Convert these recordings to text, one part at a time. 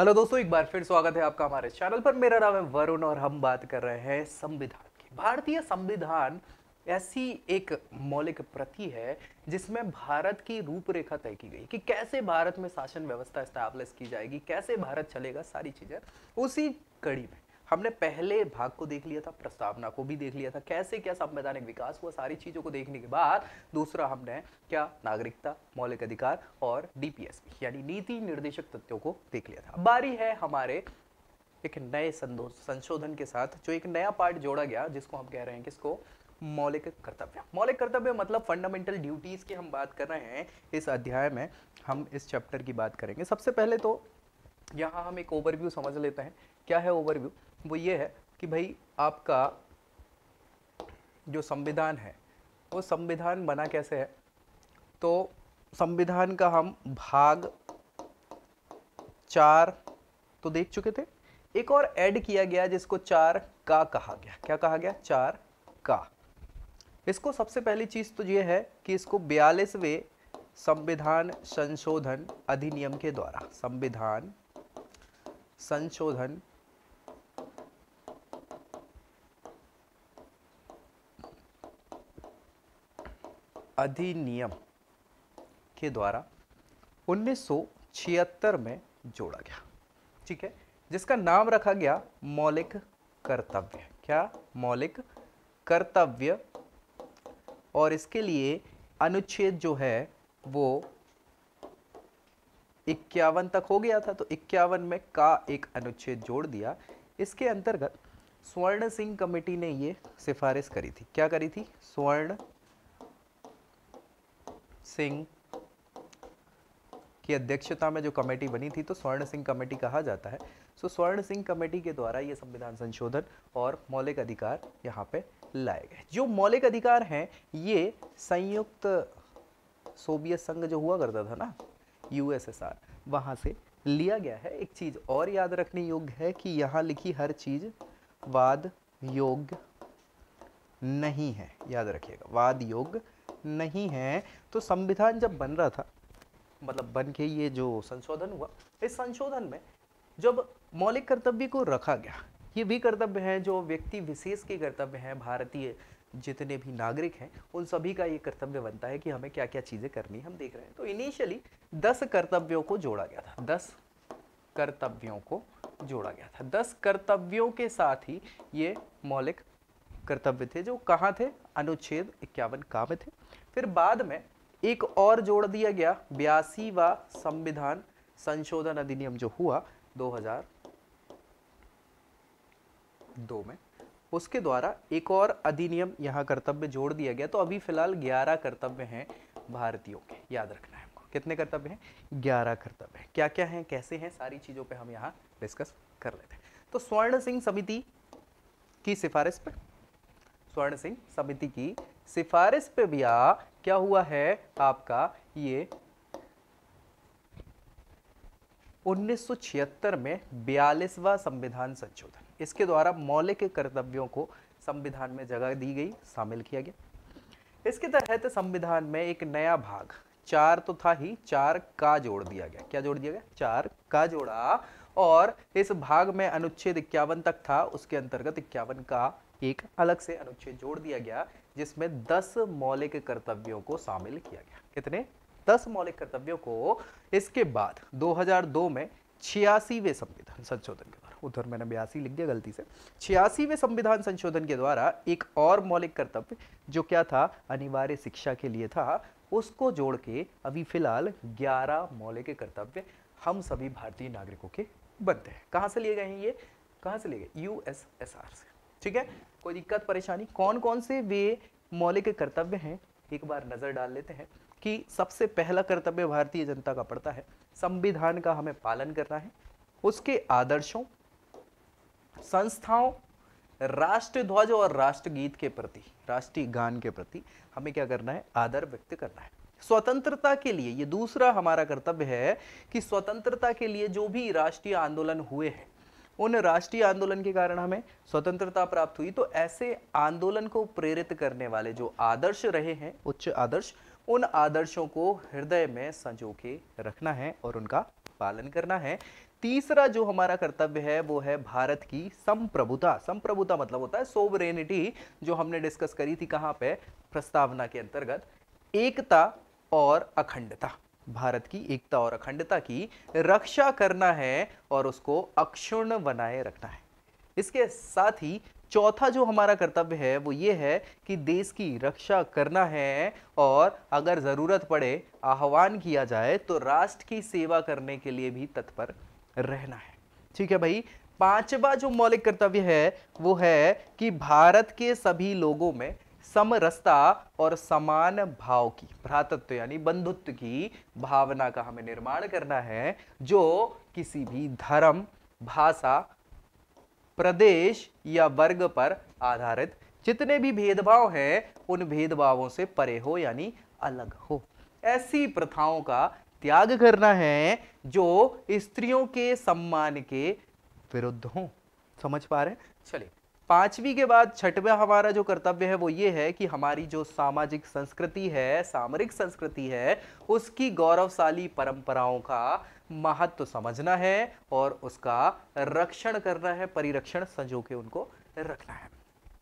hello दोस्तों एक बार फिर स्वागत है आपका हमारे चैनल पर मेरा नाम है वरुण और हम बात कर रहे हैं संविधान की भारतीय संविधान ऐसी एक मौलिक प्रति है जिसमें भारत की रूपरेखा तय की गई कि कैसे भारत में शासन व्यवस्था स्टैब्लिश की जाएगी कैसे भारत चलेगा सारी चीज़ें उसी कड़ी में हमने पहले भाग को देख लिया था प्रस्तावना को भी देख लिया था कैसे क्या संवैधानिक विकास हुआ सारी चीज़ों को देखने के बाद दूसरा हमने क्या नागरिकता मौलिक अधिकार और डीपीएसपी यानी नीति निर्देशक तथ्यों को देख लिया था बारी है हमारे एक नए संशोधन के साथ जो एक नया पार्ट जोड़ा गया जिसको हम कह रहे हैं किसको मौलिक कर्तव्य मौलिक कर्तव्य मतलब फंडामेंटल ड्यूटीज़ की हम बात कर रहे हैं इस अध्याय में हम इस चैप्टर की बात करेंगे सबसे पहले तो यहाँ हम एक ओवरव्यू समझ लेते हैं क्या है ओवरव्यू वो ये है कि भाई आपका जो संविधान है वो संविधान बना कैसे है तो संविधान का हम भाग चार तो देख चुके थे एक और ऐड किया गया जिसको चार का कहा गया क्या कहा गया चार का इसको सबसे पहली चीज़ तो ये है कि इसको बयालीसवें संविधान संशोधन अधिनियम के द्वारा संविधान संशोधन अधिनियम के द्वारा 1976 में जोड़ा गया ठीक है जिसका नाम रखा गया मौलिक कर्तव्य क्या मौलिक कर्तव्य और इसके लिए अनुच्छेद जो है वो इक्यावन तक हो गया था तो इक्यावन में का एक अनुच्छेद जोड़ दिया इसके अंतर्गत स्वर्ण सिंह कमेटी ने ये सिफारिश करी थी क्या करी थी स्वर्ण सिंह की अध्यक्षता में जो कमेटी बनी थी तो स्वर्ण सिंह कमेटी कहा जाता है सो so, स्वर्ण सिंह कमेटी के द्वारा ये संविधान संशोधन और मौलिक अधिकार यहाँ पे लाए गए जो मौलिक अधिकार हैं ये संयुक्त सोवियत संघ जो हुआ करता था ना यूएसएसआर वहाँ से लिया गया है एक चीज़ और याद रखने योग्य है कि यहाँ लिखी हर चीज़ वाद योग्य नहीं है याद रखिएगा वाद योग्य नहीं है तो संविधान जब बन रहा था मतलब बन के ये जो संशोधन हुआ इस संशोधन में जब मौलिक कर्तव्य को रखा गया ये भी कर्तव्य हैं जो व्यक्ति विशेष के कर्तव्य हैं भारतीय जितने भी नागरिक हैं उन सभी का ये कर्तव्य बनता है कि हमें क्या क्या चीज़ें करनी हम देख रहे हैं तो इनिशियली दस कर्तव्यों को जोड़ा गया था दस कर्तव्यों को जोड़ा गया था दस कर्तव्यों के साथ ही ये मौलिक कर्तव्य थे जो कहाँ थे अनुच्छेद इक्यावन का में थे फिर बाद में एक और जोड़ दिया गया बयासी व संविधान संशोधन अधिनियम जो हुआ 2002 में उसके द्वारा एक और अधिनियम यहाँ कर्तव्य जोड़ दिया गया तो अभी फिलहाल 11 कर्तव्य हैं भारतीयों के याद रखना है हमको कितने कर्तव्य हैं 11 कर्तव्य हैं क्या क्या हैं कैसे हैं सारी चीज़ों पे हम यहाँ डिस्कस कर लेते हैं तो स्वर्ण सिंह समिति की सिफारिश पर स्वर्ण सिंह समिति की सिफारिश पे भी आ, क्या हुआ है आपका ये 1976 में बयालीसवा संविधान संशोधन इसके द्वारा मौलिक कर्तव्यों को संविधान में जगह दी गई शामिल किया गया इसके तहत संविधान में एक नया भाग चार तो था ही चार का जोड़ दिया गया क्या जोड़ दिया गया चार का जोड़ा और इस भाग में अनुच्छेद इक्यावन तक था उसके अंतर्गत इक्यावन का एक अलग से अनुच्छेद जोड़ दिया गया जिसमें दस मौलिक कर्तव्यों को शामिल किया गया कितने दस मौलिक कर्तव्यों को इसके बाद 2002 में छियासीवे संविधान संशोधन के द्वारा उधर मैंने बयासी लिख दिया गलती से छियासीवे संविधान संशोधन के द्वारा एक और मौलिक कर्तव्य जो क्या था अनिवार्य शिक्षा के लिए था उसको जोड़ के अभी फिलहाल 11 मौलिक कर्तव्य हम सभी भारतीय नागरिकों के बनते हैं कहाँ से लिए गए हैं ये कहाँ से लिए गए यूएसएसआर से ठीक है कोई दिक्कत परेशानी कौन कौन से वे मौलिक कर्तव्य हैं एक बार नज़र डाल लेते हैं कि सबसे पहला कर्तव्य भारतीय जनता का पड़ता है संविधान का हमें पालन करना है उसके आदर्शों संस्थाओं राष्ट्र ध्वज और राष्ट्रगीत के प्रति राष्ट्रीय गान के प्रति हमें क्या करना है आदर व्यक्त करना है स्वतंत्रता के लिए ये दूसरा हमारा कर्तव्य है कि स्वतंत्रता के लिए जो भी राष्ट्रीय आंदोलन हुए हैं उन राष्ट्रीय आंदोलन के कारण हमें स्वतंत्रता प्राप्त हुई तो ऐसे आंदोलन को प्रेरित करने वाले जो आदर्श रहे हैं उच्च आदर्श उन आदर्शों को हृदय में संजो के रखना है और उनका पालन करना है तीसरा जो हमारा कर्तव्य है वो है भारत की संप्रभुता संप्रभुता मतलब होता है सोवरेनिटी जो हमने डिस्कस करी थी कहाँ पे प्रस्तावना के अंतर्गत एकता और अखंडता भारत की एकता और अखंडता की रक्षा करना है और उसको अक्षुण बनाए रखना है इसके साथ ही चौथा जो हमारा कर्तव्य है वो ये है कि देश की रक्षा करना है और अगर ज़रूरत पड़े आह्वान किया जाए तो राष्ट्र की सेवा करने के लिए भी तत्पर रहना है ठीक है भाई पांचवा जो मौलिक कर्तव्य है वो है कि भारत के सभी लोगों में समरसता और समान भाव की भ्रातत्व यानी बंधुत्व की भावना का हमें निर्माण करना है जो किसी भी धर्म भाषा प्रदेश या वर्ग पर आधारित जितने भी भेदभाव हैं उन भेदभावों से परे हो यानी अलग हो ऐसी प्रथाओं का त्याग करना है जो स्त्रियों के सम्मान के विरुद्ध हो समझ पा रहे हैं चलिए पांचवी के बाद छठवा हमारा जो कर्तव्य है वो ये है कि हमारी जो सामाजिक संस्कृति है सामरिक संस्कृति है उसकी गौरवशाली परंपराओं का महत्व तो समझना है और उसका रक्षण करना है परिरक्षण संजो के उनको रखना है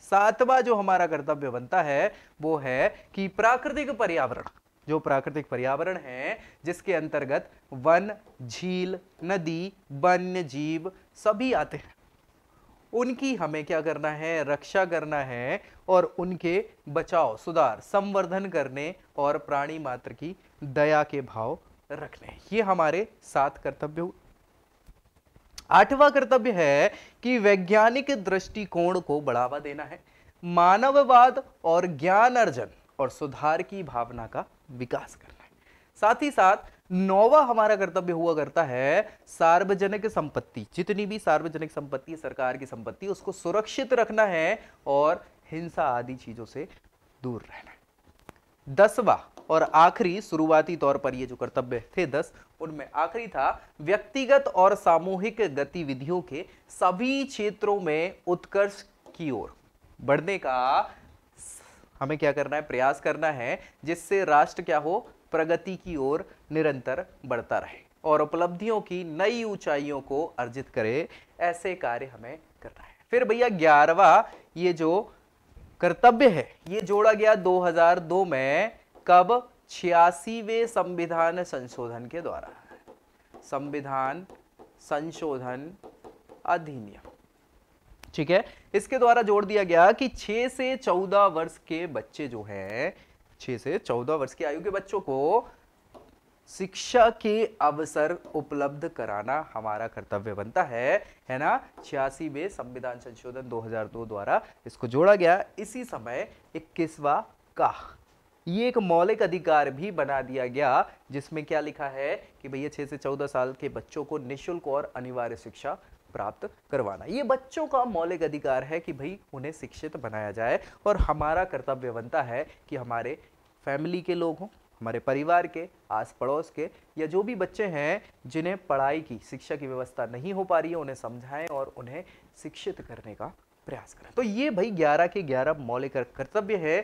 सातवा जो हमारा कर्तव्य बनता है वो है कि प्राकृतिक पर्यावरण जो प्राकृतिक पर्यावरण है जिसके अंतर्गत वन झील नदी वन्य जीव सभी आते हैं उनकी हमें क्या करना है रक्षा करना है और उनके बचाव सुधार संवर्धन करने और प्राणी मात्र की दया के भाव रखने ये हमारे सात कर्तव्य हुए आठवां कर्तव्य है कि वैज्ञानिक दृष्टिकोण को बढ़ावा देना है मानववाद और ज्ञान अर्जन और सुधार की भावना का विकास करना है साथ ही साथ नौवा हमारा कर्तव्य हुआ करता है सार्वजनिक संपत्ति जितनी भी सार्वजनिक संपत्ति सरकार की संपत्ति उसको सुरक्षित रखना है और हिंसा आदि चीजों से दूर रहना है दसवा और आखिरी शुरुआती तौर पर ये जो कर्तव्य थे दस उनमें आखिरी था व्यक्तिगत और सामूहिक गतिविधियों के सभी क्षेत्रों में उत्कर्ष की ओर बढ़ने का हमें क्या करना है प्रयास करना है जिससे राष्ट्र क्या हो प्रगति की ओर निरंतर बढ़ता रहे और उपलब्धियों की नई ऊंचाइयों को अर्जित करे ऐसे कार्य हमें करना है फिर भैया ग्यारहवा ये जो कर्तव्य है ये जोड़ा गया 2002 में कब छियासीवे संविधान संशोधन के द्वारा संविधान संशोधन अधिनियम ठीक है इसके द्वारा जोड़ दिया गया कि 6 से 14 वर्ष के बच्चे जो हैं छह से चौदह वर्ष की आयु के बच्चों को शिक्षा के अवसर उपलब्ध कराना हमारा कर्तव्य बनता है है ना छियासी में संविधान संशोधन 2002 द्वारा इसको जोड़ा गया इसी समय इक्कीसवा का ये एक मौलिक अधिकार भी बना दिया गया जिसमें क्या लिखा है कि भैया छः से चौदह साल के बच्चों को निशुल्क और अनिवार्य शिक्षा प्राप्त करवाना ये बच्चों का मौलिक अधिकार है कि भाई उन्हें शिक्षित बनाया जाए और हमारा कर्तव्य बनता है कि हमारे फैमिली के लोग हों हमारे परिवार के आस पड़ोस के या जो भी बच्चे हैं जिन्हें पढ़ाई की शिक्षा की व्यवस्था नहीं हो पा रही है उन्हें समझाएं और उन्हें शिक्षित करने का प्रयास करें तो ये भाई ग्यारह के ग्यारह मौलिक कर्तव्य है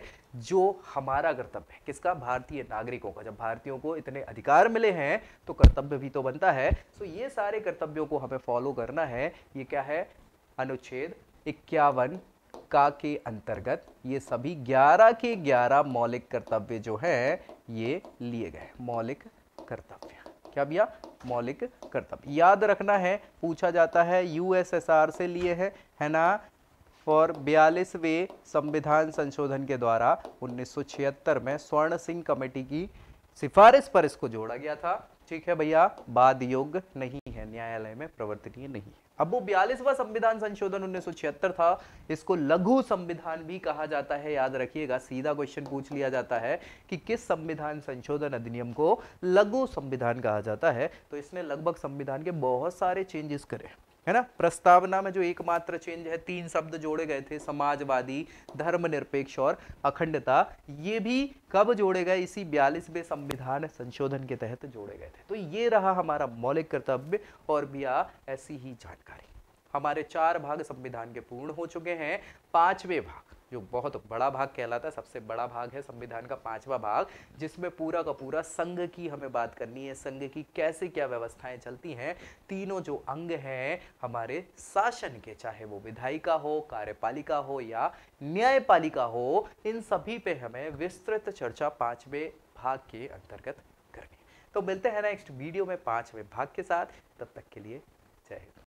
जो हमारा कर्तव्य है किसका भारतीय नागरिकों का जब भारतीयों को इतने अधिकार मिले हैं तो कर्तव्य भी तो बनता है सो ये सारे कर्तव्यों को हमें फॉलो करना है ये क्या है अनुच्छेद इक्यावन का के अंतर्गत ये सभी 11 के 11 मौलिक कर्तव्य जो हैं ये लिए गए मौलिक कर्तव्य क्या भैया मौलिक कर्तव्य याद रखना है पूछा जाता है यूएसएसआर से लिए है है ना और बयालीसवें संविधान संशोधन के द्वारा 1976 में स्वर्ण सिंह कमेटी की सिफारिश पर इसको जोड़ा गया था ठीक है भैया बाद योग्य नहीं है न्यायालय में प्रवर्तनीय नहीं है अब वो बयालीसवा संविधान संशोधन 1976 था इसको लघु संविधान भी कहा जाता है याद रखिएगा सीधा क्वेश्चन पूछ लिया जाता है कि किस संविधान संशोधन अधिनियम को लघु संविधान कहा जाता है तो इसने लगभग संविधान के बहुत सारे चेंजेस करे है ना प्रस्तावना में जो एकमात्र चेंज है तीन शब्द जोड़े गए थे समाजवादी धर्मनिरपेक्ष और अखंडता ये भी कब जोड़े गए इसी बयालीसवें संविधान संशोधन के तहत जोड़े गए थे तो ये रहा हमारा मौलिक कर्तव्य और आ ऐसी ही जानकारी हमारे चार भाग संविधान के पूर्ण हो चुके हैं पांचवें भाग जो बहुत बड़ा भाग कहलाता है सबसे बड़ा भाग है संविधान का पांचवा भाग जिसमें पूरा का पूरा संघ की हमें बात करनी है संघ की कैसे क्या व्यवस्थाएं चलती हैं तीनों जो अंग हैं हमारे शासन के चाहे वो विधायिका हो कार्यपालिका हो या न्यायपालिका हो इन सभी पे हमें विस्तृत चर्चा पांचवें भाग के अंतर्गत करनी तो मिलते हैं नेक्स्ट वीडियो में पांचवें भाग के साथ तब तक के लिए जय हिंद